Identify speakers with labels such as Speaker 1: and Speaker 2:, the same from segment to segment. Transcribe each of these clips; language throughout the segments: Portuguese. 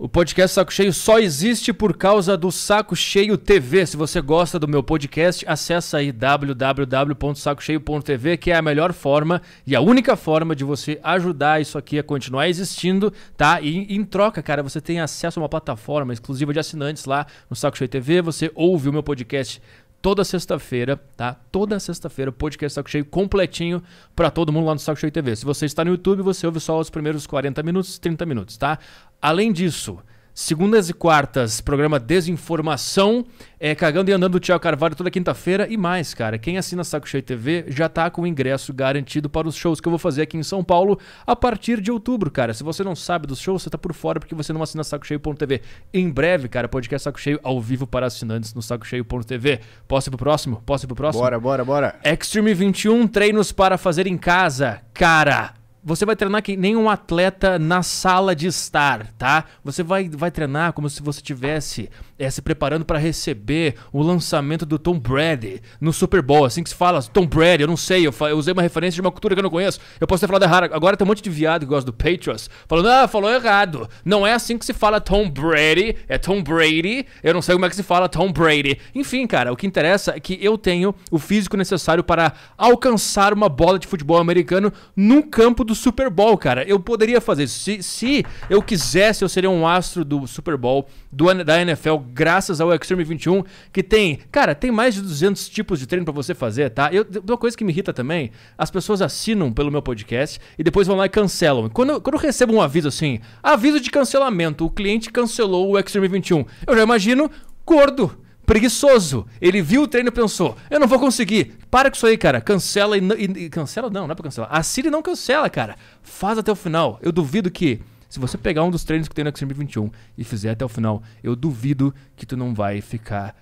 Speaker 1: O podcast Saco Cheio só existe por causa do Saco Cheio TV. Se você gosta do meu podcast, acessa aí www.sacocheio.tv, que é a melhor forma e a única forma de você ajudar isso aqui a continuar existindo, tá? E em troca, cara, você tem acesso a uma plataforma exclusiva de assinantes lá no Saco Cheio TV. Você ouve o meu podcast toda sexta-feira, tá? Toda sexta-feira, podcast Saco Cheio completinho para todo mundo lá no Saco Cheio TV. Se você está no YouTube, você ouve só os primeiros 40 minutos, 30 minutos, tá? Além disso, Segundas e quartas, programa Desinformação. É, cagando e andando, Tiago Carvalho toda quinta-feira e mais, cara. Quem assina Saco Cheio TV já tá com o ingresso garantido para os shows que eu vou fazer aqui em São Paulo a partir de outubro, cara. Se você não sabe dos shows, você tá por fora porque você não assina sacocheio.tv. Em breve, cara, podcast Saco Cheio ao vivo para assinantes no sacocheio.tv. Posso ir pro próximo? Posso ir pro próximo? Bora, bora, bora. Extreme 21, treinos para fazer em casa. Cara, você vai treinar que nem um atleta na sala de estar, tá? Você vai, vai treinar como se você tivesse é, se preparando para receber o lançamento do Tom Brady no Super Bowl. Assim que se fala, Tom Brady, eu não sei, eu, eu, usei uma referência de uma cultura que eu não conheço. Eu posso ter falado errado. Agora tem um monte de viado que gosta do Patriots falando, ah, falou errado. Não é assim que se fala Tom Brady, é Tom Brady. Eu não sei como é que se fala Tom Brady. Enfim, cara, o que interessa é que eu tenho o físico necessário para alcançar uma bola de futebol americano no campo do Super Bowl, cara. Eu poderia fazer isso. Se, se eu quisesse, eu seria um astro do Super Bowl, do, da NFL graças ao Extreme 21, que tem, cara, tem mais de 200 tipos de treino para você fazer, tá? Eu, uma coisa que me irrita também, as pessoas assinam pelo meu podcast e depois vão lá e cancelam. Quando, eu, quando eu recebo um aviso assim, aviso de cancelamento, o cliente cancelou o Extreme 21, eu já imagino gordo preguiçoso. Ele viu o treino e pensou: eu não vou conseguir. Para com isso aí, cara. Cancela e, e, e cancela não, não é pra cancelar. A Siri não cancela, cara. Faz até o final. Eu duvido que se você pegar um dos treinos que tem no XMB 21 e fizer até o final, eu duvido que tu não vai ficar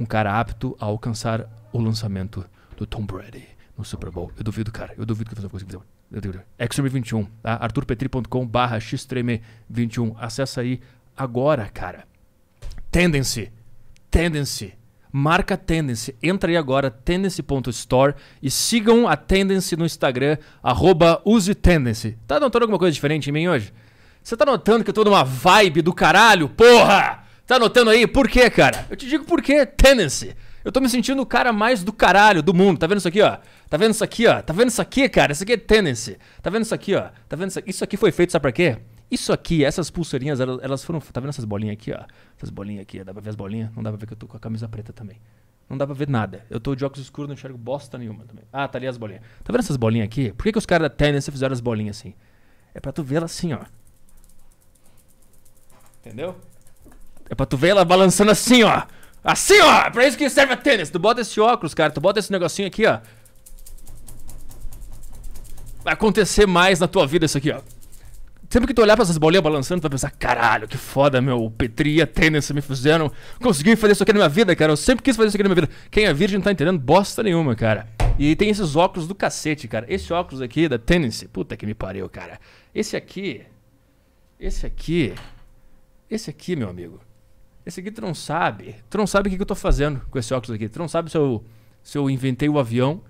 Speaker 1: um cara apto a alcançar o lançamento do Tom Brady no Super Bowl. Eu duvido, cara. Eu duvido que você consiga fazer. Eu Extreme 21, tá? arturpetri.com barra xtreme21. Acessa aí agora, cara. Tendency. Tendency. Marca Tendency. Entra aí agora, tendency.store e sigam a Tendency no Instagram, arroba use Tendency. Tá notando alguma coisa diferente em mim hoje? Você tá notando que eu tô numa vibe do caralho, porra? Tá notando aí? Por quê, cara? Eu te digo por quê, Tennessee. Eu tô me sentindo o cara mais do caralho do mundo. Tá vendo isso aqui, ó? Tá vendo isso aqui, ó? Tá vendo isso aqui, cara? Isso aqui é Tennessee. Tá vendo isso aqui, ó? Tá vendo isso aqui? Isso aqui foi feito, sabe pra quê? Isso aqui, essas pulseirinhas, elas foram. Tá vendo essas bolinhas aqui, ó? Essas bolinhas aqui, dá pra ver as bolinhas? Não dá pra ver que eu tô com a camisa preta também. Não dá pra ver nada. Eu tô de óculos escuros, não enxergo bosta nenhuma também. Ah, tá ali as bolinhas. Tá vendo essas bolinhas aqui? Por que, que os caras da Tennessee fizeram as bolinhas assim? É pra tu ver las assim, ó. Entendeu? É pra tu ver ela balançando assim, ó. Assim, ó. É pra isso que serve a tênis. Tu bota esse óculos, cara. Tu bota esse negocinho aqui, ó. Vai acontecer mais na tua vida isso aqui, ó. Sempre que tu olhar pra essas bolinhas balançando, tu vai pensar, caralho, que foda, meu. Petria, tênis, me fizeram. Consegui fazer isso aqui na minha vida, cara. Eu sempre quis fazer isso aqui na minha vida. Quem é virgem não tá entendendo bosta nenhuma, cara. E tem esses óculos do cacete, cara. Esse óculos aqui da tênis, puta que me pariu, cara. Esse aqui. Esse aqui. Esse aqui, meu amigo, esse aqui tu não sabe. Tu não sabe o que, que eu tô fazendo com esse óculos aqui. Tu não sabe se eu, se eu inventei o avião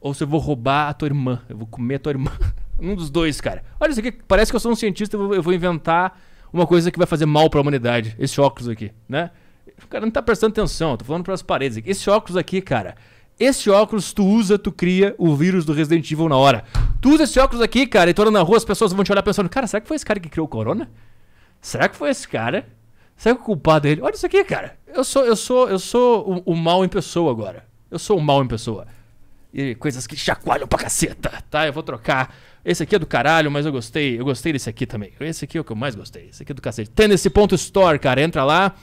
Speaker 1: ou se eu vou roubar a tua irmã. Eu vou comer a tua irmã. um dos dois, cara. Olha isso aqui, parece que eu sou um cientista, eu vou, eu vou inventar uma coisa que vai fazer mal para a humanidade. Esse óculos aqui, né? O cara não tá prestando atenção, eu tô falando para as paredes. Aqui. Esse óculos aqui, cara. Esse óculos tu usa, tu cria o vírus do Resident Evil na hora. Tu usa esse óculos aqui, cara, e tu olha na rua, as pessoas vão te olhar pensando: "Cara, será que foi esse cara que criou o corona?" Será que foi esse cara? Será que o culpado é ele? Olha isso aqui, cara. Eu sou, eu sou, eu sou o, o mal em pessoa agora. Eu sou o mal em pessoa. E coisas que chacoalham pra caceta, tá? Eu vou trocar. Esse aqui é do caralho, mas eu gostei. Eu gostei desse aqui também. Esse aqui é o que eu mais gostei. Esse aqui é do cacete. Tennessee.store, cara. Entra lá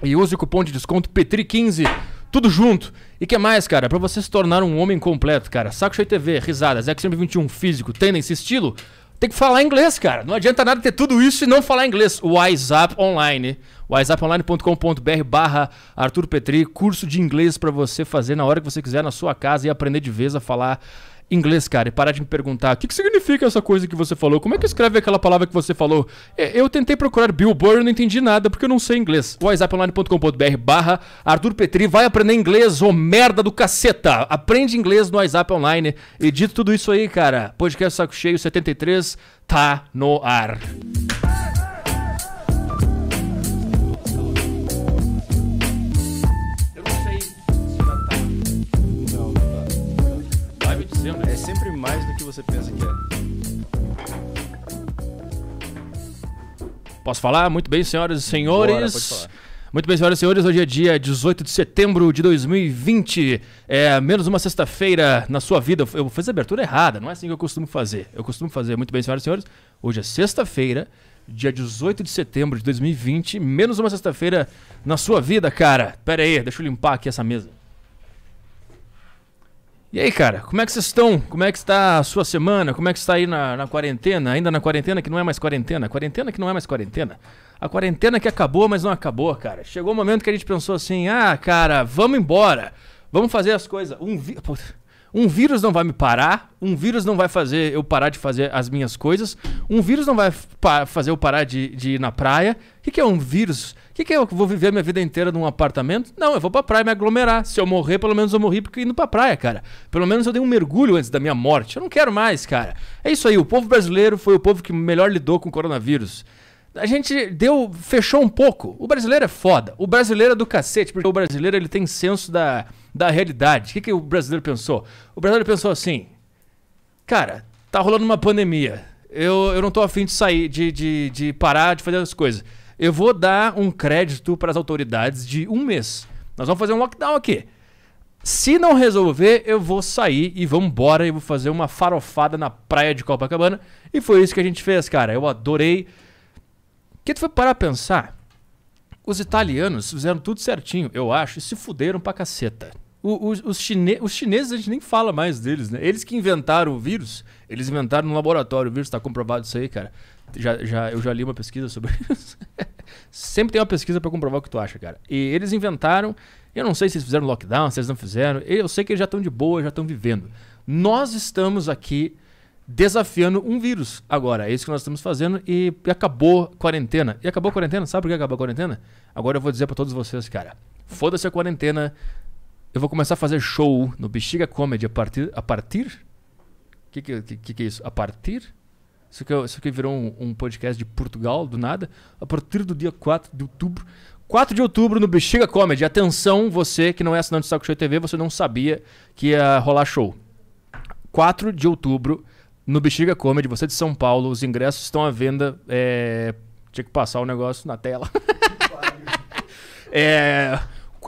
Speaker 1: e use o cupom de desconto Petri15 tudo junto. E que mais, cara? Para você se tornar um homem completo, cara. Saco Cheio TV, risadas, XM21 físico, Tennessee estilo tem que falar inglês, cara. Não adianta nada ter tudo isso e não falar inglês. WhatsApp Online. WhatsApponline.com.br barra Arthur Petri. Curso de inglês para você fazer na hora que você quiser na sua casa e aprender de vez a falar inglês, cara, e parar de me perguntar o que, que significa essa coisa que você falou, como é que escreve aquela palavra que você falou. É, eu tentei procurar Billboard e não entendi nada porque eu não sei inglês. WhatsApponline.com.br barra Arthur Petri, vai aprender inglês, ô merda do caceta. Aprende inglês no WhatsApp Online. E dito tudo isso aí, cara, podcast Saco Cheio 73 tá no ar. mais do que você pensa que é. Posso falar? Muito bem, senhoras e senhores. Bora, Muito bem, senhoras e senhores, hoje é dia 18 de setembro de 2020. É menos uma sexta-feira na sua vida. Eu fiz a abertura errada, não é assim que eu costumo fazer. Eu costumo fazer, muito bem, senhoras e senhores, hoje é sexta-feira, dia 18 de setembro de 2020, menos uma sexta-feira na sua vida, cara. Pera aí, deixa eu limpar aqui essa mesa. E aí, cara, como é que vocês estão? Como é que está a sua semana? Como é que está aí na, na quarentena? Ainda na quarentena que não é mais quarentena? Quarentena que não é mais quarentena? A quarentena que acabou, mas não acabou, cara. Chegou o um momento que a gente pensou assim: ah, cara, vamos embora. Vamos fazer as coisas. Um vi... Um vírus não vai me parar, um vírus não vai fazer eu parar de fazer as minhas coisas, um vírus não vai fazer eu parar de, de ir na praia. O que, que, é um vírus? O que, que é eu vou viver a minha vida inteira num apartamento? Não, eu vou pra praia me aglomerar. Se eu morrer, pelo menos eu morri porque indo pra praia, cara. Pelo menos eu dei um mergulho antes da minha morte. Eu não quero mais, cara. É isso aí, o povo brasileiro foi o povo que melhor lidou com o coronavírus a gente deu fechou um pouco. O brasileiro é foda. O brasileiro é do cacete, porque o brasileiro ele tem senso da da realidade. O que, que o brasileiro pensou? O brasileiro pensou assim: cara, tá rolando uma pandemia. Eu, eu não tô afim de sair, de, de, de parar de fazer as coisas. Eu vou dar um crédito para as autoridades de um mês. Nós vamos fazer um lockdown aqui. Se não resolver, eu vou sair e vamos embora. Eu vou fazer uma farofada na praia de Copacabana. E foi isso que a gente fez, cara. Eu adorei. Que tu foi parar a pensar? Os italianos fizeram tudo certinho, eu acho, e se fuderam pra caceta os, os, chine... os chineses, a gente nem fala mais deles, né? Eles que inventaram o vírus, eles inventaram no laboratório. O vírus está comprovado isso aí, cara. Já, já, eu já li uma pesquisa sobre isso. Sempre tem uma pesquisa para comprovar o que tu acha, cara. E eles inventaram. Eu não sei se eles fizeram lockdown, se eles não fizeram. Eu sei que eles já estão de boa, já estão vivendo. Nós estamos aqui desafiando um vírus agora. É isso que nós estamos fazendo e, e acabou a quarentena. E acabou a quarentena? Sabe por que acabou a quarentena? Agora eu vou dizer para todos vocês, cara. Foda-se a quarentena, eu vou começar a fazer show no Bexiga Comedy a partir. A partir? O que que, que, que, é isso? A partir? Isso que, é isso virou um, um, podcast de Portugal, do nada. A partir do dia 4 de outubro. 4 de outubro no Bexiga Comedy. Atenção, você que não é assinante do Saco Show TV, você não sabia que ia rolar show. 4 de outubro no Bexiga Comedy, você de São Paulo. Os ingressos estão à venda. É... Tinha que passar o negócio na tela. é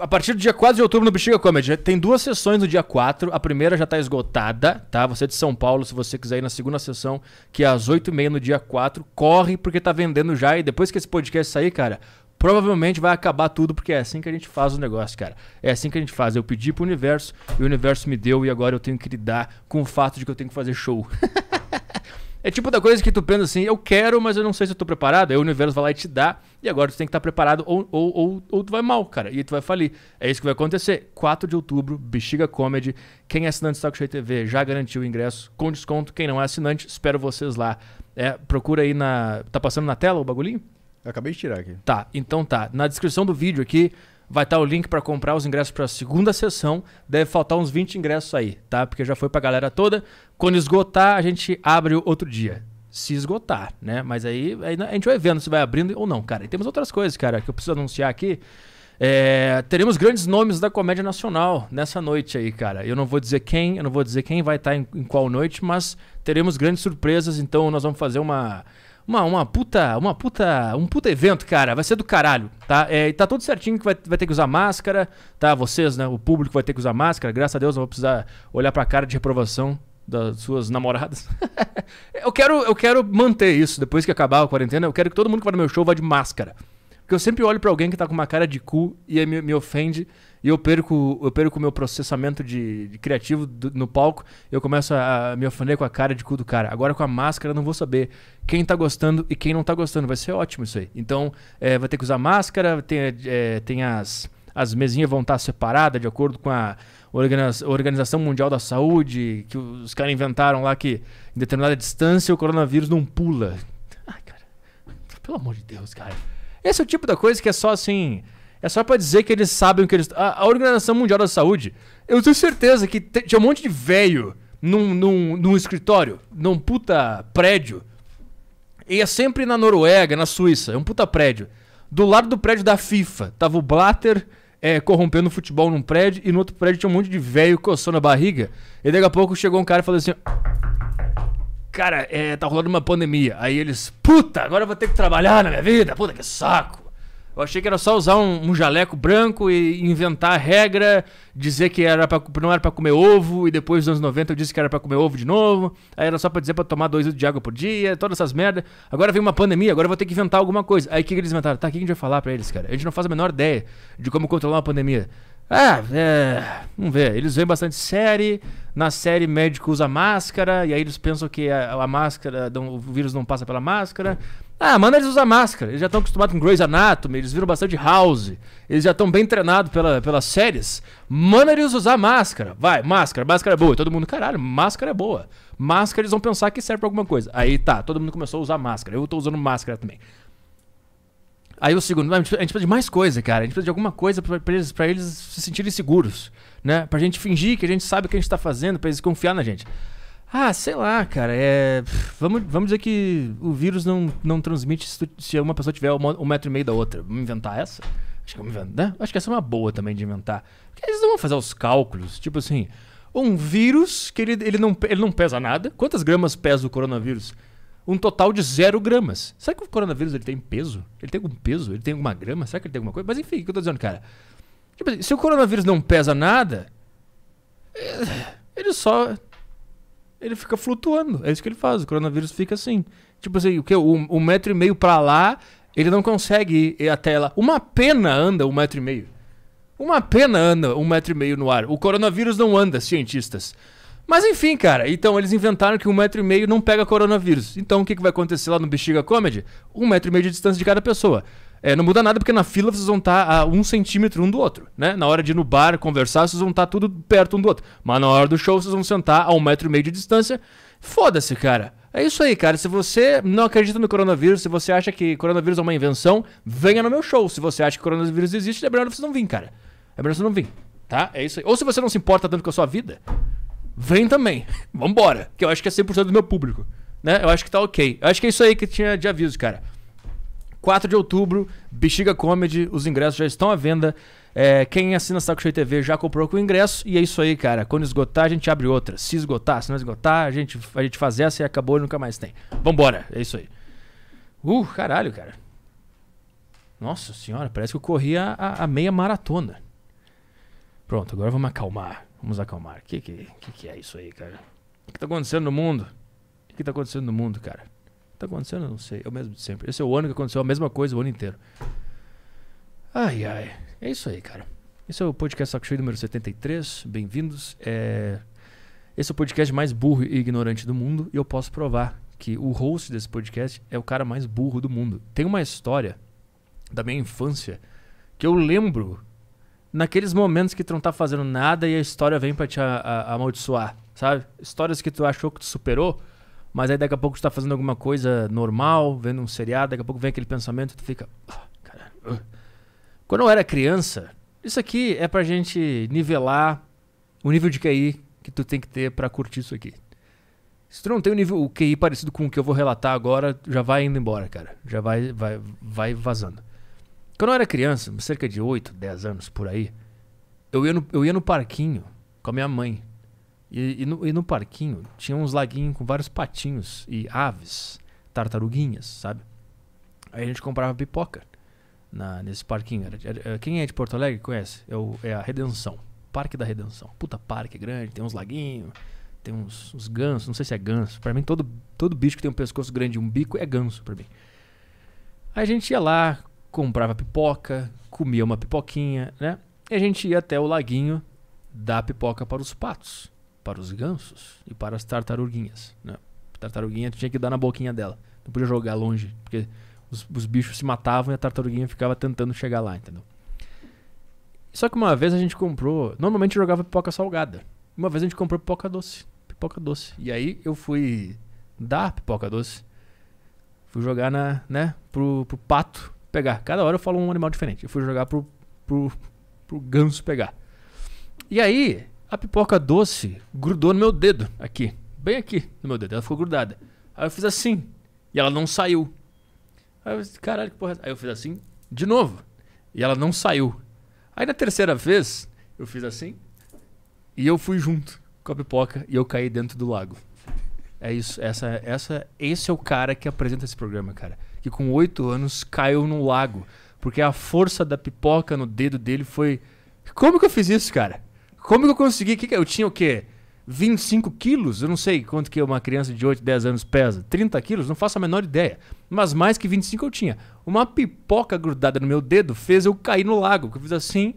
Speaker 1: a partir do dia 4 de outubro no Bexiga Comedy. Né? Tem duas sessões no dia 4. A primeira já está esgotada, tá? Você é de São Paulo, se você quiser ir na segunda sessão, que é às 8h30 no dia 4, corre porque tá vendendo já. E depois que esse podcast sair, cara, provavelmente vai acabar tudo, porque é assim que a gente faz o negócio, cara. É assim que a gente faz. Eu pedi pro universo, e o universo me deu, e agora eu tenho que lidar com o fato de que eu tenho que fazer show. É tipo da coisa que tu pensa assim, eu quero, mas eu não sei se eu tô preparado. Aí o universo vai lá e te dá, e agora tu tem que estar tá preparado, ou, ou, ou, ou tu vai mal, cara, e tu vai falir. É isso que vai acontecer. 4 de outubro, Bexiga Comedy. Quem é assinante do Saco Cheio TV já garantiu o ingresso com desconto. Quem não é assinante, espero vocês lá. É, procura aí na. Tá passando na tela o bagulhinho? Eu acabei de tirar aqui. Tá, então tá. Na descrição do vídeo aqui vai estar tá o link para comprar os ingressos para a segunda sessão. Deve faltar uns 20 ingressos aí, tá? Porque já foi para a galera toda. Quando esgotar, a gente abre outro dia. Se esgotar, né? Mas aí, aí a gente vai vendo se vai abrindo ou não, cara. E temos outras coisas, cara, que eu preciso anunciar aqui. É, teremos grandes nomes da comédia nacional nessa noite aí, cara. Eu não vou dizer quem, eu não vou dizer quem vai estar tá em, em qual noite, mas teremos grandes surpresas. Então nós vamos fazer uma uma, uma puta, uma puta, um puta evento, cara. Vai ser do caralho, tá? É, tá tudo certinho que vai, vai ter que usar máscara, tá? Vocês, né? O público vai ter que usar máscara. Graças a Deus não vou precisar olhar pra cara de reprovação das suas namoradas. eu, quero, eu quero manter isso depois que acabar a quarentena. Eu quero que todo mundo que vai no meu show vá de máscara. Porque eu sempre olho para alguém que tá com uma cara de cu e me, me ofende e eu perco eu perco o meu processamento de, de criativo do, no palco, eu começo a, a me ofender com a cara de cu do cara. Agora com a máscara eu não vou saber quem tá gostando e quem não tá gostando. Vai ser ótimo isso aí. Então, é, vai ter que usar máscara, tem, é, tem as, as mesinhas vão estar separadas de acordo com a Organização Mundial da Saúde, que os caras inventaram lá que em determinada distância o coronavírus não pula. Ai, cara. Pelo amor de Deus, cara. Esse é o tipo da coisa que é só assim. É só para dizer que eles sabem o que eles. A, a, Organização Mundial da Saúde, eu tenho certeza que te, tinha um monte de velho num, num, num escritório, num puta prédio. E é sempre na Noruega, na Suíça, é um puta prédio. Do lado do prédio da FIFA, tava o Blatter é, corrompendo futebol num prédio, e no outro prédio tinha um monte de velho coçando a barriga. E daqui a pouco chegou um cara e falou assim: Cara, é, tá rolando uma pandemia. Aí eles, puta, agora eu vou ter que trabalhar na minha vida, puta que saco. Eu achei que era só usar um, um jaleco branco e inventar regra, dizer que era pra, não era para comer ovo, e depois dos anos 90 eu disse que era para comer ovo de novo. Aí era só pra dizer pra tomar dois litros de água por dia, todas essas merdas. Agora vem uma pandemia, agora eu vou ter que inventar alguma coisa. Aí o que, que eles inventaram? Tá, o que a gente vai falar pra eles, cara? A gente não faz a menor ideia de como controlar uma pandemia. Ah, é. Vamos ver. Eles veem bastante série. Na série, médico usa máscara. E aí eles pensam que a, a máscara. O vírus não passa pela máscara. Ah, mano, eles usam máscara. Eles já estão acostumados com Grey's Anatomy, eles viram bastante House. Eles já estão bem treinados pela, pelas séries. Mano, eles usam máscara. Vai, máscara, máscara é boa. E todo mundo, caralho, máscara é boa. Máscara eles vão pensar que serve pra alguma coisa. Aí tá, todo mundo começou a usar máscara. Eu tô usando máscara também. Aí o segundo, a gente precisa de mais coisa, cara. A gente precisa de alguma coisa pra, pra, eles, pra eles se sentirem seguros, né? Pra gente fingir que a gente sabe o que a gente tá fazendo, pra eles confiar na gente. Ah, sei lá, cara. É, vamos, vamos dizer que o vírus não, não transmite se, tu, se uma pessoa tiver um, um metro e meio da outra. Vamos inventar essa? Acho que, né? Acho que essa é uma boa também de inventar. Porque eles não vão fazer os cálculos. Tipo assim, um vírus que ele, ele, não, ele não pesa nada. Quantas gramas pesa o coronavírus? Um total de zero gramas. Será que o coronavírus ele tem peso? Ele tem algum peso? Ele tem alguma grama? Será que ele tem alguma coisa? Mas enfim, o que eu tô dizendo, cara? Tipo assim, se o coronavírus não pesa nada, eh, ele só ele fica flutuando. É isso que ele faz. O coronavírus fica assim. Tipo assim, o que? Um, um metro e meio para lá, ele não consegue ir até lá. Uma pena anda um metro e meio. Uma pena anda um metro e meio no ar. O coronavírus não anda, cientistas. Mas enfim, cara, então eles inventaram que um metro e meio não pega coronavírus. Então o que, que vai acontecer lá no Bexiga Comedy? Um metro e meio de distância de cada pessoa. É, não muda nada porque na fila vocês vão estar tá a um centímetro um do outro, né? Na hora de ir no bar conversar, vocês vão estar tá tudo perto um do outro. Mas na hora do show, vocês vão sentar a um metro e meio de distância. Foda-se, cara. É isso aí, cara. Se você não acredita no coronavírus, se você acha que coronavírus é uma invenção, venha no meu show. Se você acha que coronavírus existe, é melhor você não vir, cara. É melhor você não vir, tá? É isso aí. Ou se você não se importa tanto com a sua vida, vem também. Vambora. Que eu acho que é 100% do meu público, né? Eu acho que tá ok. Eu acho que é isso aí que tinha de aviso, cara. 4 de outubro, Bexiga Comedy, os ingressos já estão à venda. É, quem assina Saco Cheio TV já comprou com o ingresso. E é isso aí, cara. Quando esgotar, a gente abre outra. Se esgotar, se não esgotar, a gente, a gente faz essa e acabou e nunca mais tem. Vambora, é isso aí. Uh, caralho, cara. Nossa senhora, parece que eu corri a, a, a meia maratona. Pronto, agora vamos acalmar. Vamos acalmar. O que, que, que, que é isso aí, cara? O que tá acontecendo no mundo? O que tá acontecendo no mundo, cara? tá acontecendo? Eu não sei. É o mesmo de sempre. Esse é o ano que aconteceu a mesma coisa o ano inteiro. Ai, ai. É isso aí, cara. Esse é o podcast Saco Cheio número 73. Bem-vindos. É... Esse é o podcast mais burro e ignorante do mundo. E eu posso provar que o host desse podcast é o cara mais burro do mundo. Tem uma história da minha infância que eu lembro naqueles momentos que tu não tá fazendo nada e a história vem para te amaldiçoar, sabe? Histórias que tu achou que tu superou mas aí daqui a pouco está fazendo alguma coisa normal, vendo um seriado, daqui a pouco vem aquele pensamento, tu fica. Ah, caralho. Ah. Quando eu era criança, isso aqui é pra gente nivelar o nível de QI que tu tem que ter para curtir isso aqui. Se tu não tem um nível o QI parecido com o que eu vou relatar agora, já vai indo embora, cara. Já vai, vai, vai vazando. Quando eu era criança, cerca de 8, 10 anos por aí, eu ia no, eu ia no parquinho com a minha mãe. E, e, no, e no parquinho tinha uns laguinhos com vários patinhos e aves, tartaruguinhas, sabe? Aí a gente comprava pipoca na, nesse parquinho. Era, era, é, quem é de Porto Alegre conhece? É, o, é a Redenção. Parque da Redenção. Puta parque grande, tem uns laguinhos, tem uns, uns gansos, não sei se é ganso. Pra mim, todo, todo bicho que tem um pescoço grande e um bico é ganso pra mim. Aí a gente ia lá, comprava pipoca, comia uma pipoquinha, né? E a gente ia até o laguinho dar pipoca para os patos para os gansos e para as tartaruguinhas. Né? tartaruguinha tinha que dar na boquinha dela. Não podia jogar longe, porque os, os bichos se matavam e a tartaruguinha ficava tentando chegar lá, entendeu? Só que uma vez a gente comprou. Normalmente jogava pipoca salgada. Uma vez a gente comprou pipoca doce. Pipoca doce. E aí eu fui dar pipoca doce. Fui jogar na, né, pro, pro pato pegar. Cada hora eu falo um animal diferente. Eu fui jogar pro, pro, pro ganso pegar. E aí, a pipoca doce grudou no meu dedo, aqui. Bem aqui no meu dedo. Ela ficou grudada. Aí eu fiz assim. E ela não saiu. Aí eu disse, caralho, que porra. É Aí eu fiz assim, de novo. E ela não saiu. Aí na terceira vez, eu fiz assim. E eu fui junto com a pipoca e eu caí dentro do lago. É isso. Essa, essa, esse é o cara que apresenta esse programa, cara. Que com oito anos caiu no lago. Porque a força da pipoca no dedo dele foi. Como que eu fiz isso, cara? Como que eu consegui? Que que é? eu tinha o quê? 25 quilos? Eu não sei quanto que uma criança de 8, 10 anos pesa. 30 quilos? Não faço a menor ideia. Mas mais que 25 eu tinha. Uma pipoca grudada no meu dedo fez eu cair no lago. Eu fiz assim,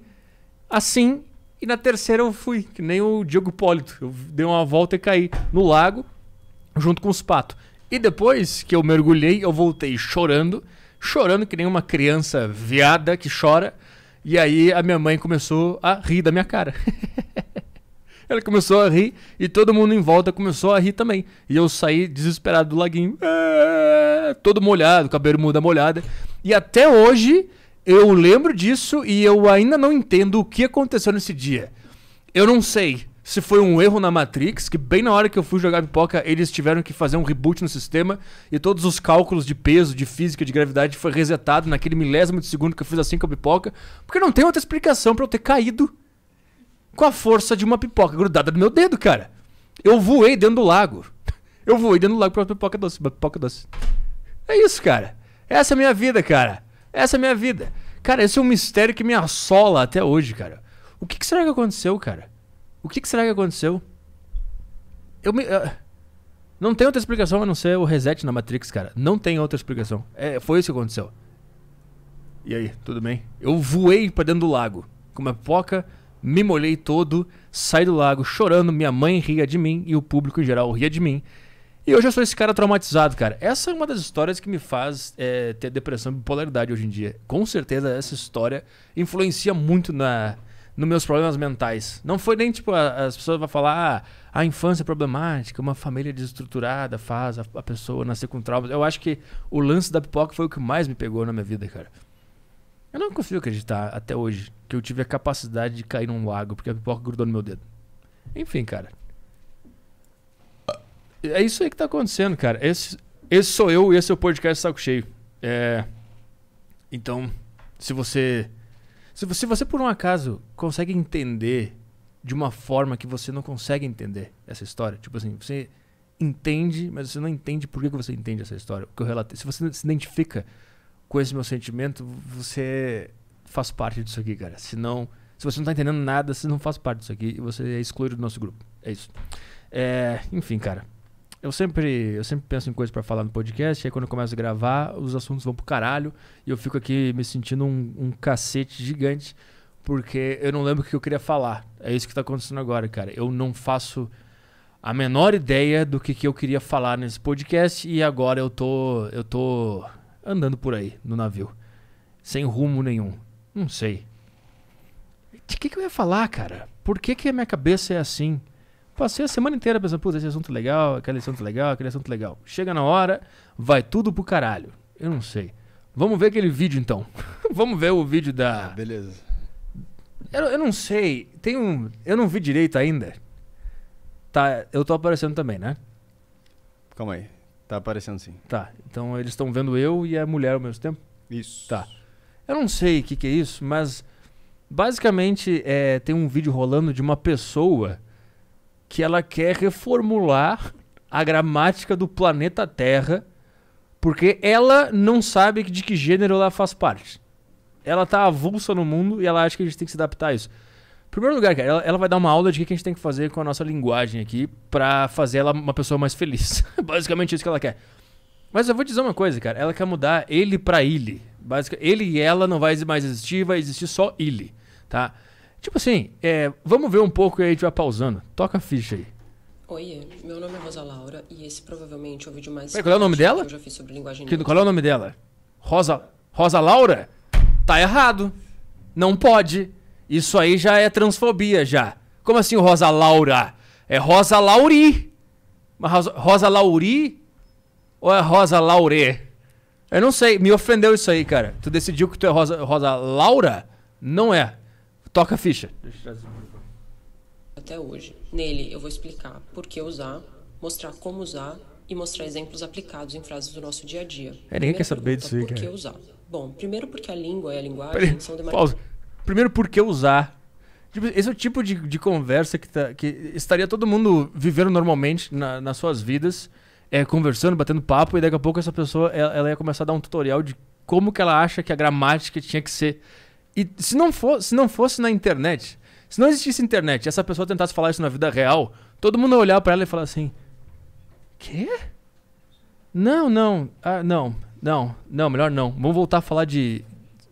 Speaker 1: assim, e na terceira eu fui, que nem o Diogo Polito. Eu dei uma volta e caí no lago, junto com os patos. E depois que eu mergulhei, eu voltei chorando, chorando que nem uma criança viada que chora. E aí a minha mãe começou a rir da minha cara. Ela começou a rir e todo mundo em volta começou a rir também. E eu saí desesperado do laguinho, é, todo molhado, cabelo muda molhada. E até hoje eu lembro disso e eu ainda não entendo o que aconteceu nesse dia. Eu não sei se foi um erro na Matrix, que bem na hora que eu fui jogar pipoca, eles tiveram que fazer um reboot no sistema e todos os cálculos de peso, de física, de gravidade foi resetado naquele milésimo de segundo que eu fiz assim com a pipoca, porque não tem outra explicação para eu ter caído com a força de uma pipoca grudada no meu dedo, cara. Eu voei dentro do lago. Eu voei dentro do lago pra pipoca doce, pipoca doce. É isso, cara. Essa é a minha vida, cara. Essa é a minha vida. Cara, esse é um mistério que me assola até hoje, cara. O que, que será que aconteceu, cara? O que, que será que aconteceu? Eu me. Ah, não tem outra explicação a não ser o reset na Matrix, cara. Não tem outra explicação. É, foi isso que aconteceu. E aí, tudo bem? Eu voei pra dentro do lago. Com uma poca, me molhei todo, saí do lago chorando, minha mãe ria de mim e o público em geral ria de mim. E hoje eu sou esse cara traumatizado, cara. Essa é uma das histórias que me faz é, ter depressão e bipolaridade hoje em dia. Com certeza essa história influencia muito na, nos meus problemas mentais. Não foi nem tipo, a, as pessoas vão falar, ah, a infância é problemática, uma família desestruturada faz a, a pessoa nascer com traumas. Eu acho que o lance da pipoca foi o que mais me pegou na minha vida, cara. Eu não consigo acreditar até hoje que eu tive a capacidade de cair num lago porque a pipoca grudou no meu dedo. Enfim, cara. É isso aí que tá acontecendo, cara. Esse, esse sou eu e esse é o podcast Saco Cheio. É... Então, se você se você, se você, por um acaso, consegue entender de uma forma que você não consegue entender essa história, tipo assim, você entende, mas você não entende por que você entende essa história. O que eu relatei. Se você se identifica com esse meu sentimento, você faz parte disso aqui, cara. Se não, se você não tá entendendo nada, você não faz parte disso aqui e você é excluído do nosso grupo. É isso. É, enfim, cara eu sempre, eu sempre penso em coisas para falar no podcast, e aí quando eu começo a gravar, os assuntos vão pro caralho, e eu fico aqui me sentindo um, um cacete gigante, porque eu não lembro o que eu queria falar. É isso que tá acontecendo agora, cara. Eu não faço a menor ideia do que, que eu queria falar nesse podcast, e agora eu tô, eu tô andando por aí, no navio, sem rumo nenhum. Não sei. De que, que eu ia falar, cara? Por que, que a minha cabeça é assim? Passei a semana inteira pensando, puta, esse assunto legal, aquele assunto legal, aquele assunto legal. Chega na hora, vai tudo pro caralho. Eu não sei. Vamos ver aquele vídeo então. Vamos ver o vídeo da. Ah, beleza. Eu, eu, não sei. Tem um. Eu não vi direito ainda. Tá, eu tô aparecendo também, né? Calma aí. Tá aparecendo sim. Tá. Então eles estão vendo eu e a mulher ao mesmo tempo? Isso. Tá. Eu não sei o que, que é isso, mas basicamente é, tem um vídeo rolando de uma pessoa que ela quer reformular a gramática do planeta Terra, porque ela não sabe de que gênero ela faz parte. Ela tá avulsa no mundo e ela acha que a gente tem que se adaptar a isso. Em primeiro lugar, cara, ela, ela vai dar uma aula de o que a gente tem que fazer com a nossa linguagem aqui para fazer ela uma pessoa mais feliz. Basicamente isso que ela quer. Mas eu vou dizer uma coisa, cara. Ela quer mudar ele para ele. Basicamente, ele e ela não vai mais existir, vai existir só ele, tá? Tipo assim, é, vamos ver um pouco e aí a gente vai pausando. Toca a ficha aí.
Speaker 2: Oi, é, meu nome é Rosa Laura e esse provavelmente é o vídeo mais. Peraí, qual é o nome dela? eu já fiz sobre linguagem. Que, qual é o nome
Speaker 1: dela? Rosa, Rosa Laura? Tá errado. Não pode. Isso aí já é transfobia já. Como assim Rosa Laura? É Rosa Lauri. Rosa, Rosa Lauri ou é Rosa Laure? Eu não sei, me ofendeu isso aí, cara. Tu decidiu que tu é Rosa, Rosa Laura? Não é. Toca a ficha.
Speaker 2: Até hoje. Nele eu vou explicar por que usar, mostrar como usar e mostrar exemplos aplicados em frases do nosso dia a dia. É, ninguém quer saber disso aí, Por que usar? Bom, primeiro porque a língua e a linguagem são demais... Pausa.
Speaker 1: Primeiro por que usar? Tipo, esse é o tipo de, de conversa que, tá, que estaria todo mundo vivendo normalmente na, nas suas vidas, é, conversando, batendo papo, e daqui a pouco essa pessoa ela, ela ia começar a dar um tutorial de como que ela acha que a gramática tinha que ser e se não, for, se não fosse na internet, se não existisse internet e essa pessoa tentasse falar isso na vida real, todo mundo ia olhar para ela e falar assim: Quê? Não, não, ah, não, não, não, melhor não. Vamos voltar a falar de,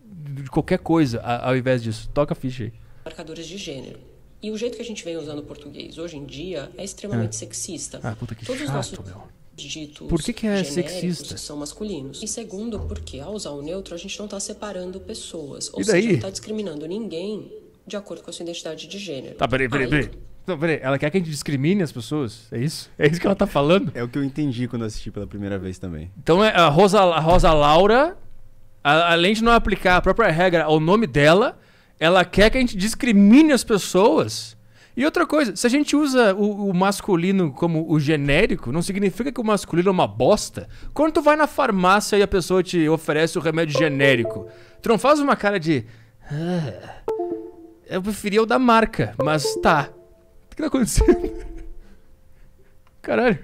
Speaker 1: de qualquer coisa ao invés disso. Toca a ficha aí.
Speaker 2: Marcadores de gênero. E o jeito que a gente vem usando o português hoje em dia é extremamente ah. sexista. Ah, puta que Todos chato, nossos... meu ditos Por que, que é sexista? são masculinos. E segundo, porque ao usar o neutro a gente não está separando pessoas, ou e daí? não está discriminando ninguém de acordo com a sua identidade de gênero. Tá, peraí, peraí, peraí.
Speaker 1: Não, peraí, ela quer que a gente discrimine as pessoas? É isso? É isso que ela tá falando? É o que eu entendi quando assisti pela primeira vez também. Então é, a Rosa, a Rosa Laura, a, além de não aplicar a própria regra ao nome dela, ela quer que a gente discrimine as pessoas e outra coisa, se a gente usa o, o, masculino como o genérico, não significa que o masculino é uma bosta. Quando tu vai na farmácia e a pessoa te oferece o remédio genérico, tu não faz uma cara de. Ah, eu preferia o da marca, mas tá.
Speaker 2: O que tá acontecendo?
Speaker 1: Caralho.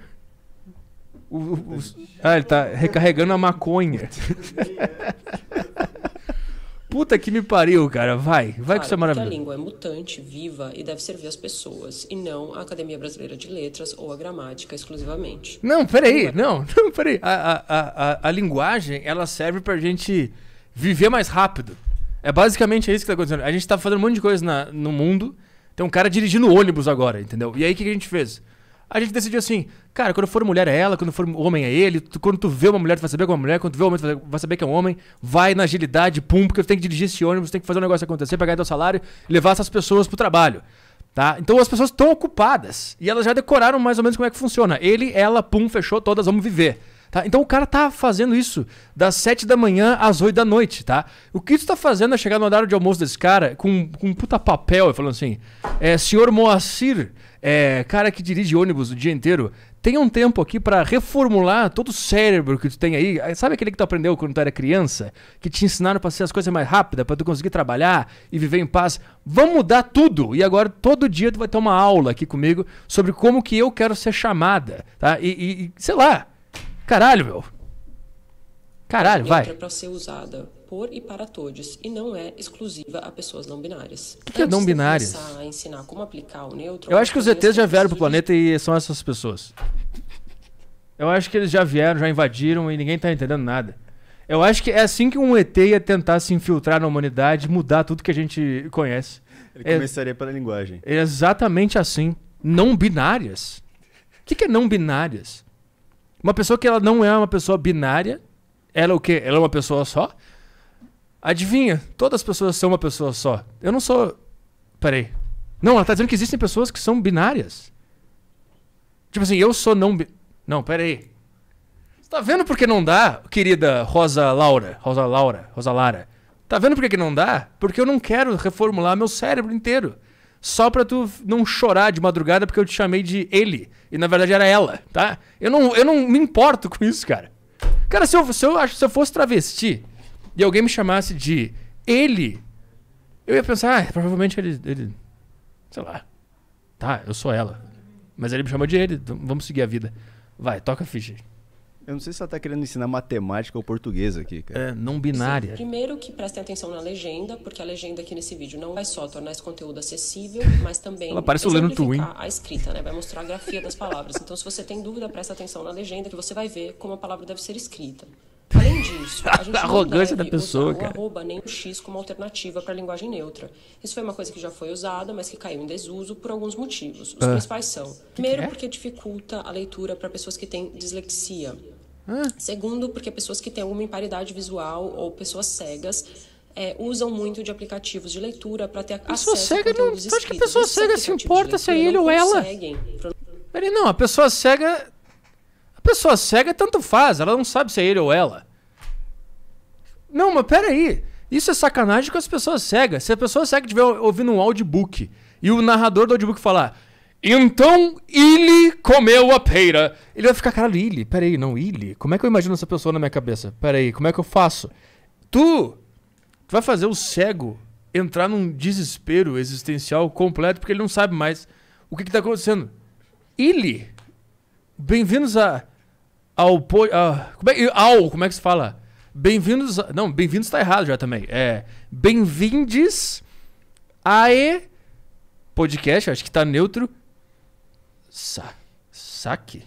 Speaker 1: O, o, ah, ele tá recarregando a maconha. Puta que me pariu, cara. Vai, vai que com essa maravilha. a língua
Speaker 2: é mutante, viva e deve servir as pessoas, e não a Academia Brasileira de Letras ou a gramática exclusivamente.
Speaker 1: Não, peraí, não, não, peraí. A, a, a, a linguagem, ela serve pra gente viver mais rápido. É basicamente isso que tá acontecendo. A gente tá fazendo um monte de coisa na, no mundo. Tem um cara dirigindo ônibus agora, entendeu? E aí o que, que a gente fez? A gente decidiu assim, cara, quando for mulher é ela, quando for homem é ele, tu, quando tu vê uma mulher, tu vai saber que é uma mulher, quando tu vê um homem, tu vai saber que é um homem, vai na agilidade, pum, porque tu tem que dirigir esse ônibus, tem que fazer um negócio acontecer, ganhar teu salário e levar essas pessoas pro trabalho. Tá? Então as pessoas estão ocupadas. E elas já decoraram mais ou menos como é que funciona. Ele, ela, pum, fechou, todas vamos viver. Tá? Então o cara tá fazendo isso das 7 da manhã às 8 da noite, tá? O que tu tá fazendo é chegar no horário de almoço desse cara com, com um puta papel e falando assim: é, senhor Moacir, é, cara que dirige ônibus o dia inteiro, tem um tempo aqui para reformular todo o cérebro que tu tem aí. Ah, sabe aquele que tu aprendeu quando tu era criança? Que te ensinaram pra ser as coisas mais rápidas, para tu conseguir trabalhar e viver em paz. Vamos mudar tudo. E agora, todo dia, tu vai ter uma aula aqui comigo sobre como que eu quero ser chamada, tá? E, e sei lá, Caralho, meu.
Speaker 2: Caralho, vai. para ser usada por e para todos e não é exclusiva a pessoas não binárias. O que, que é não binárias? ensinar como aplicar o neutro. Eu acho que os é ETs já vieram
Speaker 1: pro planeta e são essas pessoas. Eu acho que eles já vieram, já invadiram e ninguém tá entendendo nada. Eu acho que é assim que um ET ia tentar se infiltrar na humanidade, mudar tudo que a gente conhece. Ele é, começaria pela linguagem. É exatamente assim. Não binárias. O que, que é não binárias? Uma pessoa que ela não é uma pessoa binária, ela é o quê? Ela é uma pessoa só? Adivinha, todas as pessoas são uma pessoa só. Eu não sou. Peraí. Não, ela tá dizendo que existem pessoas que são binárias. Tipo assim, eu sou não. Bi... Não, peraí. Você tá vendo por que não dá, querida Rosa Laura? Rosa Laura, Rosa Lara. Tá vendo por que não dá? Porque eu não quero reformular meu cérebro inteiro só pra tu não chorar de madrugada porque eu te chamei de ele. E na verdade era ela, tá? Eu não, eu não me importo com isso, cara. Cara, se eu, se eu, se eu fosse travesti e alguém me chamasse de ele, eu ia pensar, ah, provavelmente ele, ele. Sei lá. Tá, eu sou ela. Mas ele me chama de ele, então vamos seguir a vida. Vai, toca a ficha. Eu não sei se ela está querendo ensinar matemática ou português aqui, cara. É, não binária. Sim.
Speaker 2: Primeiro que prestem atenção na legenda, porque a legenda aqui nesse vídeo não vai só tornar esse conteúdo acessível, mas também ela parece exemplificar a escrita, né? Vai mostrar a grafia das palavras. Então, se você tem dúvida, presta atenção na legenda, que você vai ver como a palavra deve ser escrita. Além disso, a, gente a arrogância da pessoa, usar cara. o arroba nem o x como alternativa para a linguagem neutra. Isso foi uma coisa que já foi usada, mas que caiu em desuso por alguns motivos. Os ah. principais são: primeiro, é? porque dificulta a leitura para pessoas que têm dislexia. Hã? Segundo, porque pessoas que têm alguma imparidade visual ou pessoas cegas é, usam muito de aplicativos de leitura para ter pessoa acesso cega
Speaker 1: a conteúdos não, Acho que a pessoa é cega se importa se é ele ou ela. Peraí, não, a pessoa cega... A pessoa cega tanto faz, ela não sabe se é ele ou ela. Não, mas peraí. Isso é sacanagem com as pessoas cegas. Se a pessoa cega estiver ouvindo um audiobook e o narrador do audiobook falar então ele comeu a peira. Ele vai ficar, caralho, ele? Peraí, não, ele? Como é que eu imagino essa pessoa na minha cabeça? Peraí, como é que eu faço? Tu, tu vai fazer o cego entrar num desespero existencial completo porque ele não sabe mais o que está acontecendo. Ele, bem-vindos a. Ao. Po, a, como é, ao, como é que se fala? Bem-vindos. não, bem-vindos está errado já também. É. Bem-vindes a. E, podcast, acho que está neutro Sa saque?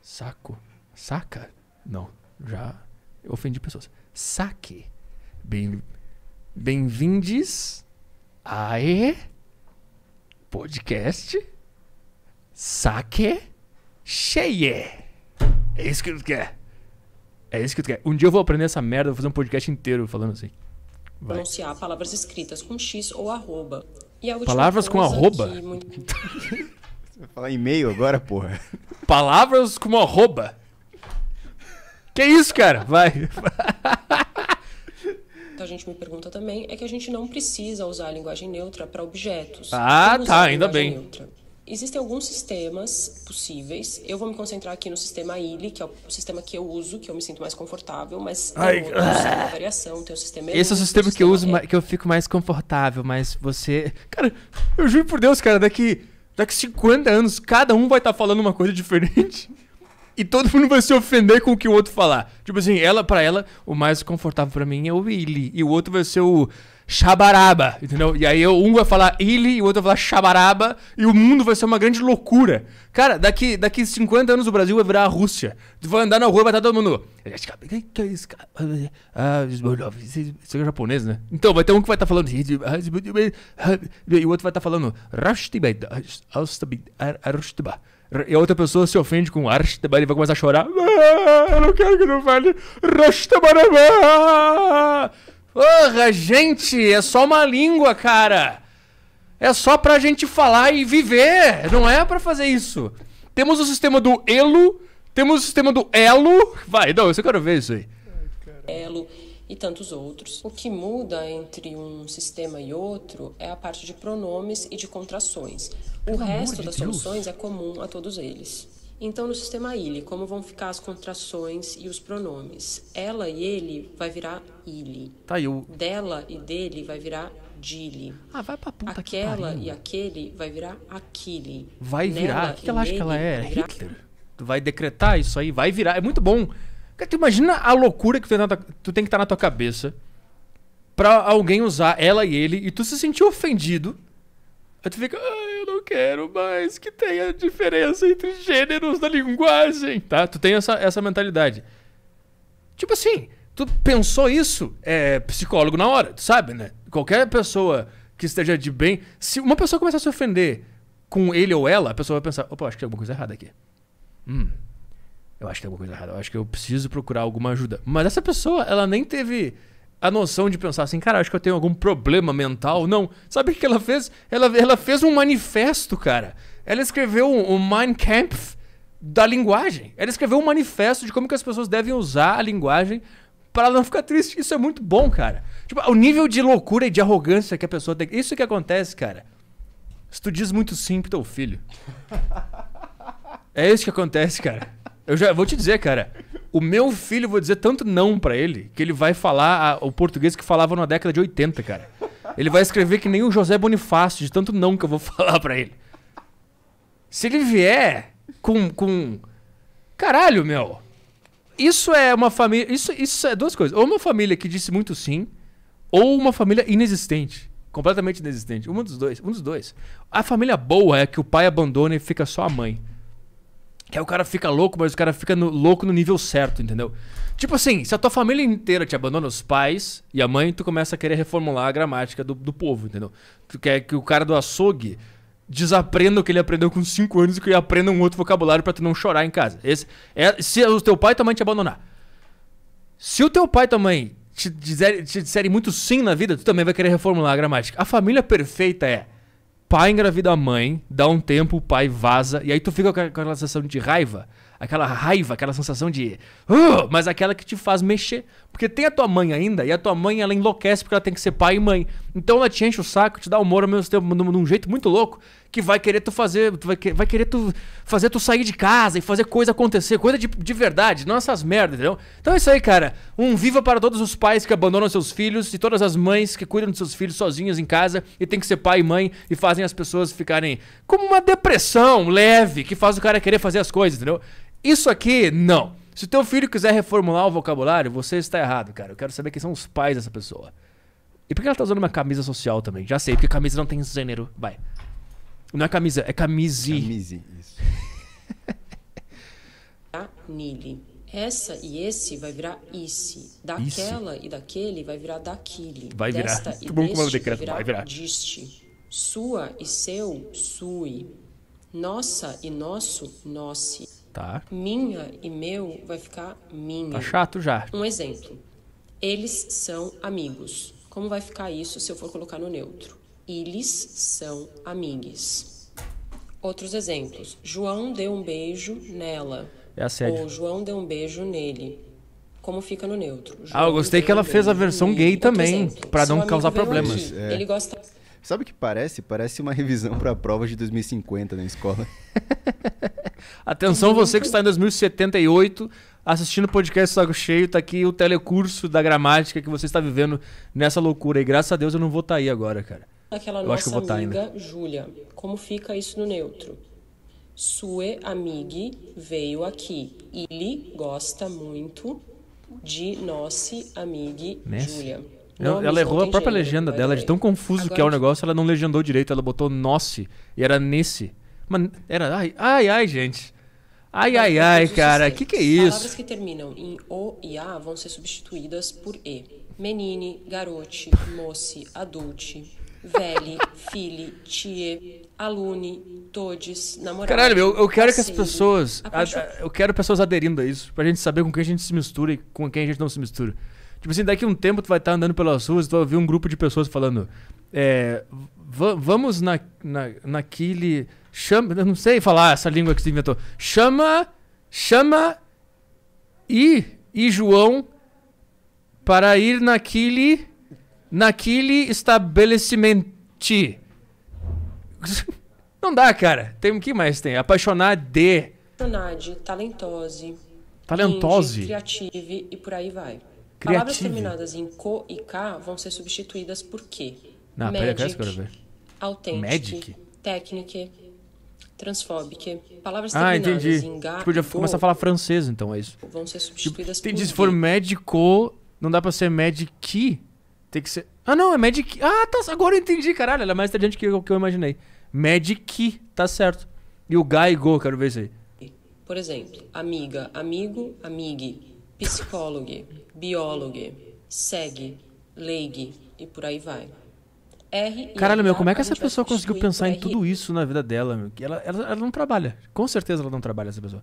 Speaker 1: Saco? Saca? Não, já ofendi pessoas. Saque. Bem, bem vindos a e podcast Saque Cheie. É isso que tu quer. É isso que tu quer. Um dia eu vou aprender essa merda, vou fazer um podcast inteiro falando assim.
Speaker 2: Vai. Pronunciar palavras escritas com X ou arroba. palavras com arroba? Que...
Speaker 1: Vai falar e-mail agora, porra. Palavras como arroba. Que isso, cara? Vai.
Speaker 2: Então, a gente me pergunta também é que a gente não precisa usar a linguagem neutra para objetos. Ah, tá, ainda bem. Neutra. Existem alguns sistemas possíveis. Eu vou me concentrar aqui no sistema ILI, que é o sistema que eu uso, que eu me sinto mais confortável, mas Ai, tem outro, ah, variação, tem o sistema Esse é o sistema que
Speaker 1: eu uso, é... que eu fico mais confortável, mas você, cara, eu juro por Deus, cara, daqui Daqui 50 anos, cada um vai estar tá falando uma coisa diferente. E todo mundo vai se ofender com o que o outro falar. Tipo assim, ela para ela, o mais confortável para mim é o Willy. E o outro vai ser o. Xabaraba, entendeu? E aí um vai falar ele e o outro vai falar Xabaraba e o mundo vai ser uma grande loucura. Cara, daqui, daqui 50 anos o Brasil vai virar a Rússia. Tu vai andar na rua e vai estar todo mundo. que é isso, cara? Ah, isso é japonês, né? Então, vai ter um que vai estar tá falando. E o outro vai estar tá falando. E a outra pessoa se ofende com Arshtabar e vai começar a chorar. Ah, eu não quero que não fale Rashtabaraba! Porra, gente, é só uma língua, cara. É só pra gente falar e viver, não é pra fazer isso. Temos o sistema do elo, temos o sistema do elo. Vai, não, eu só quero ver isso aí.
Speaker 2: Elo e tantos outros. O que muda entre um sistema e outro é a parte de pronomes e de contrações. O
Speaker 1: Pelo resto das Deus.
Speaker 2: soluções é comum a todos eles. Então, no sistema ILE, como vão ficar as contrações e os pronomes? Ela e ele vai virar ILE. Tá aí o... Dela e dele vai virar dile. Ah, vai pra puta Aquela e aquele vai virar aquile. Vai Nela virar? O que, que ela acha que ela é? Vai virar... Hitler?
Speaker 1: Tu vai decretar isso aí? Vai virar. É muito bom. Cara, tu imagina a loucura que tu tem, tua... tu tem que estar tá na tua cabeça pra alguém usar ela e ele e tu se sentir ofendido. Aí tu fica... Ah, quero mais que tenha diferença entre gêneros da linguagem, tá? Tu tem essa, essa mentalidade. Tipo assim, tu pensou isso, é psicólogo na hora, tu sabe, né? Qualquer pessoa que esteja de bem, se uma pessoa começar a se ofender com ele ou ela, a pessoa vai pensar, opa, acho que tem alguma coisa errada aqui. Hum, eu acho que tem alguma coisa errada, eu acho que eu preciso procurar alguma ajuda. Mas essa pessoa, ela nem teve a noção de pensar assim, cara, acho que eu tenho algum problema mental. Não. Sabe o que ela fez? Ela, ela fez um manifesto, cara. Ela escreveu um, um Mein Kampf da linguagem. Ela escreveu um manifesto de como que as pessoas devem usar a linguagem para não ficar triste. Isso é muito bom, cara. Tipo, o nível de loucura e de arrogância que a pessoa tem. Isso que acontece, cara. Se tu diz muito sim pro teu filho. É isso que acontece, cara. Eu já vou te dizer, cara. O meu filho, vou dizer tanto não para ele, que ele vai falar a, o português que falava na década de 80, cara. Ele vai escrever que nem o José Bonifácio, de tanto não que eu vou falar para ele. Se ele vier com, com. Caralho, meu! Isso é uma família. Isso, isso é duas coisas. Ou uma família que disse muito sim, ou uma família inexistente. Completamente inexistente. Um dos dois. Um dos dois. A família boa é que o pai abandona e fica só a mãe. Que aí o cara fica louco, mas o cara fica no, louco no nível certo, entendeu? Tipo assim, se a tua família inteira te abandona, os pais e a mãe, tu começa a querer reformular a gramática do, do povo, entendeu? Tu quer que o cara do açougue desaprenda o que ele aprendeu com 5 anos e que ele aprenda um outro vocabulário para tu não chorar em casa. Esse, é, se o teu pai e tua mãe te abandonar. Se o teu pai e tua mãe te, dizer, te disserem muito sim na vida, tu também vai querer reformular a gramática. A família perfeita é pai engravida a mãe, dá um tempo, o pai vaza, e aí tu fica com aquela sensação de raiva, aquela raiva, aquela sensação de. Uh, mas aquela que te faz mexer. Porque tem a tua mãe ainda, e a tua mãe ela enlouquece porque ela tem que ser pai e mãe. Então ela te enche o saco, te dá humor ao mesmo tempo, de um jeito muito louco que vai querer tu fazer, tu vai, vai, querer tu fazer tu sair de casa e fazer coisa acontecer, coisa de, de verdade, não essas merdas, entendeu? Então é isso aí, cara. Um viva para todos os pais que abandonam seus filhos e todas as mães que cuidam dos seus filhos sozinhas em casa e tem que ser pai e mãe e fazem as pessoas ficarem com uma depressão leve que faz o cara querer fazer as coisas, entendeu? Isso aqui, não. Se teu filho quiser reformular o vocabulário, você está errado, cara. Eu quero saber quem são os pais dessa pessoa. E por que ela está usando uma camisa social também? Já sei, porque camisa não tem gênero. Vai. Não é camisa, é camise. Camise, isso.
Speaker 2: Nili. Essa e esse vai virar esse. Daquela Isso. e daquele vai virar daquele. Vai virar. Desta bom como é o decreto. Virar vai virar. Diste. Sua e seu, sui. Nossa e nosso, nosse. Tá. Minha e meu vai ficar minha. Tá chato já. Um exemplo. Eles são amigos. Como vai ficar isso se eu for colocar no neutro? Eles são amigos. Outros exemplos. João deu um beijo nela. É assédio. Ou João deu um beijo nele. Como fica no neutro. Ah, João ah, eu gostei que ela fez a versão gay também, para não causar problemas. É. Ele gosta... Sabe
Speaker 1: o que parece? Parece uma revisão para a prova de 2050 na escola. Atenção, você que está em 2078, assistindo o podcast Sago Cheio, tá aqui o telecurso da gramática que você está vivendo nessa loucura. E graças a Deus eu não vou estar tá aí agora, cara aquela nossa tá amiga
Speaker 2: Júlia. Como fica isso no neutro? Sue amigue veio aqui. Ele gosta muito de nosse amigue Júlia. Ela, ela errou a própria gênero, legenda dela, de tão confuso Agora, que é o negócio,
Speaker 1: ela não legendou direito, ela botou nosse e era nesse. Mas era ai, ai, ai, gente. Ai, ai, ai, cara, assim. que que é isso? Palavras
Speaker 2: que terminam em O e A vão ser substituídas por E. Menine, garote, moce, adulte, velho, filho, tia, alune, todes, namorado. Caralho, eu, eu quero que as assim, pessoas. A, eu
Speaker 1: quero pessoas aderindo a isso, pra gente saber com quem a gente se mistura e com quem a gente não se mistura. Tipo assim, daqui a um tempo tu vai estar tá andando pelas ruas e tu vai ouvir um grupo de pessoas falando. É, vamos na, na, naquele. Chama. Eu não sei falar essa língua que você inventou. Chama. Chama. E. E João. Para ir naquele naquele estabelecimento. Não dá, cara. Tem o que mais tem? Apaixonar de.
Speaker 2: Apaixonade, talentose. Talentose. Indie, criative e por aí vai. Criative. Palavras terminadas em co e k vão ser substituídas por quê? Não, Magic, pera, pera, ver Authentic, Técnica, transfóbica. Palavras ah, terminadas entendi. em ga. Podia tipo, começar a falar francês, então, é isso. Vão ser tipo, substituídas entendi, por. Entendi, se for
Speaker 1: médico, não dá pra ser medic. Tem que ser. Ah, não, é Magic. Ah, tá. Agora eu entendi, caralho. Ela é mais inteligente que o que eu imaginei. Magic, tá certo. E o Gaigo, quero ver isso aí.
Speaker 2: Por exemplo, amiga, amigo, amigue, psicólogo, biólogo, segue, leigue e por aí vai. R Caralho, meu, como é que essa pessoa conseguiu pensar em tudo
Speaker 1: isso na vida dela? Ela, ela, ela não trabalha. Com certeza ela não trabalha, essa pessoa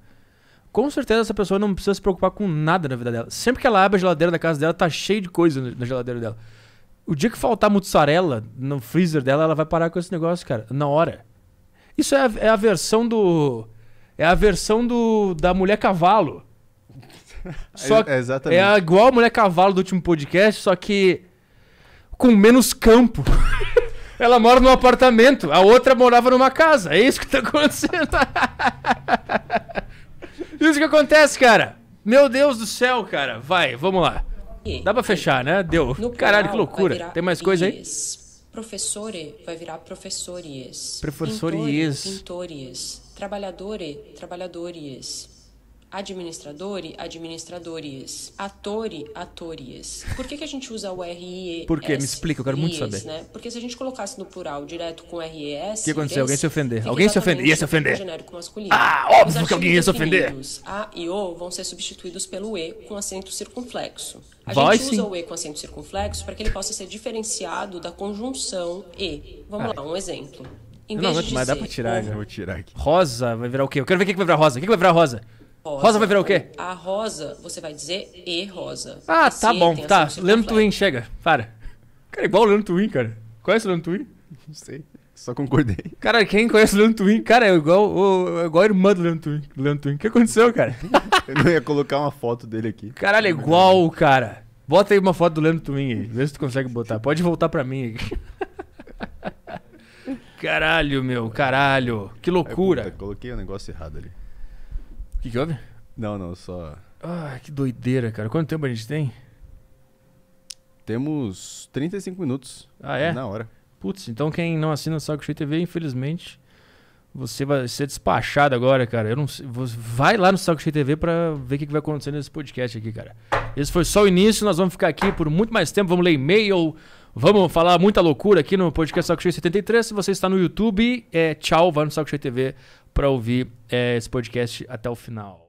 Speaker 1: com certeza essa pessoa não precisa se preocupar com nada na vida dela. Sempre que ela abre a geladeira da casa dela, tá cheio de coisa na geladeira dela. O dia que faltar mussarela no freezer dela, ela vai parar com esse negócio, cara, na hora. Isso é a, é a versão do. É a versão do da mulher cavalo. Só é, exatamente. é igual a mulher cavalo do último podcast, só que com menos campo. Ela mora num apartamento, a outra morava numa casa. É isso que tá acontecendo. Isso que acontece, cara. Meu Deus do céu, cara. Vai, vamos lá. Dá pra fechar, né? Deu. No Caralho, que loucura. Tem mais coisa aí?
Speaker 2: Professore vai virar professores. Professores. pintores. Trabalhadore, trabalhadores administradores, administradores, atores, atorias. Por que, que a gente usa o R e né? Por quê? Me explica, eu quero muito saber. Né? Porque se a gente colocasse no plural direto com R e S, O que aconteceu? Alguém se ofender. Alguém se ofender. Ia se ofender. Genérico masculino. Ah, óbvio que alguém ia se ofender. A e O vão ser substituídos pelo E com acento circunflexo. A Vai, gente sim. usa o E com acento circunflexo para que ele possa ser diferenciado da conjunção E. Vamos Ai. Ah. lá, um exemplo. Em não, vez não, de mas dizer, dá pra tirar, um... É. Né?
Speaker 1: Vou tirar aqui. Rosa vai virar o quê? Eu quero ver o que vai virar rosa. O que vai virar rosa? Rosa. rosa vai virar o quê?
Speaker 2: A rosa, você vai dizer e rosa. Ah, assim, tá bom, tá.
Speaker 1: Leandro Twin, chega, para. Cara, é igual o Leandro Twin, cara. Conhece o Leandro Twin? Não sei. Só concordei. Cara, quem conhece o Leandro Twin, cara, é igual, o, é igual a irmã do Leandro Twin. Leandro Twin. O que aconteceu, cara? Eu não ia colocar uma foto dele aqui. Caralho, é igual, cara. Bota aí uma foto do Leandro Twin aí. Vê se tu consegue botar. Pode voltar pra mim aqui. Caralho, meu, caralho. Que loucura. puta, coloquei o um negócio errado ali. O que, que houve? Não, não, só. Ah, que doideira, cara. Quanto tempo a gente tem? Temos 35 minutos. Ah, é? Na hora. Putz, então quem não assina o Saco Cheio TV, infelizmente, você vai ser despachado agora, cara. Eu não sei, vai lá no Saco Cheio TV para ver o que vai acontecer nesse podcast aqui, cara. Esse foi só o início, nós vamos ficar aqui por muito mais tempo, vamos ler e-mail, vamos falar muita loucura aqui no podcast Saco Cheio 73. Se você está no YouTube, é tchau, vai no Saco Cheio TV para ouvir é, esse podcast até o final.